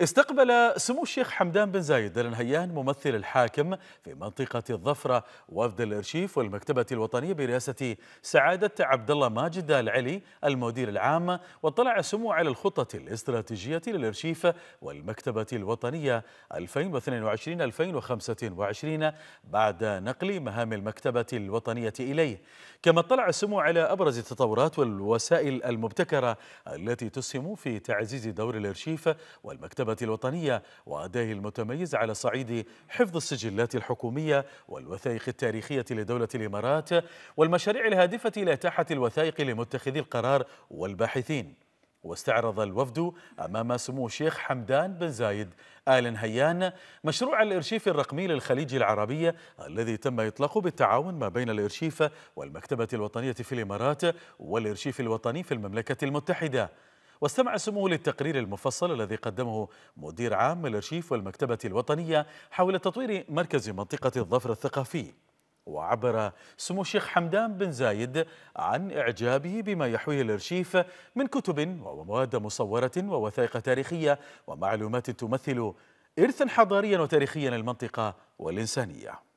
استقبل سمو الشيخ حمدان بن زايد النهيان ممثل الحاكم في منطقة الظفرة وفد الارشيف والمكتبة الوطنية برئاسة سعادة عبد الله ماجد العلي المدير العام واطلع سمو على الخطة الاستراتيجية للارشيف والمكتبة الوطنية 2022-2025 بعد نقل مهام المكتبة الوطنية إليه كما اطلع سمو على أبرز التطورات والوسائل المبتكرة التي تسهم في تعزيز دور الارشيف والمكتبة المكتبة الوطنية وأدائه المتميز على صعيد حفظ السجلات الحكومية والوثائق التاريخية لدولة الإمارات والمشاريع الهادفة إلى إتاحة الوثائق لمتخذي القرار والباحثين واستعرض الوفد أمام سمو الشيخ حمدان بن زايد آل نهيان مشروع الإرشيف الرقمي للخليج العربية الذي تم إطلاقه بالتعاون ما بين الإرشيف والمكتبة الوطنية في الإمارات والإرشيف الوطني في المملكة المتحدة واستمع سموه للتقرير المفصل الذي قدمه مدير عام الارشيف والمكتبة الوطنية حول تطوير مركز منطقة الظفر الثقافي وعبر سمو الشيخ حمدان بن زايد عن إعجابه بما يحويه الأرشيف من كتب ومواد مصورة ووثائق تاريخية ومعلومات تمثل إرثا حضاريا وتاريخيا للمنطقة والإنسانية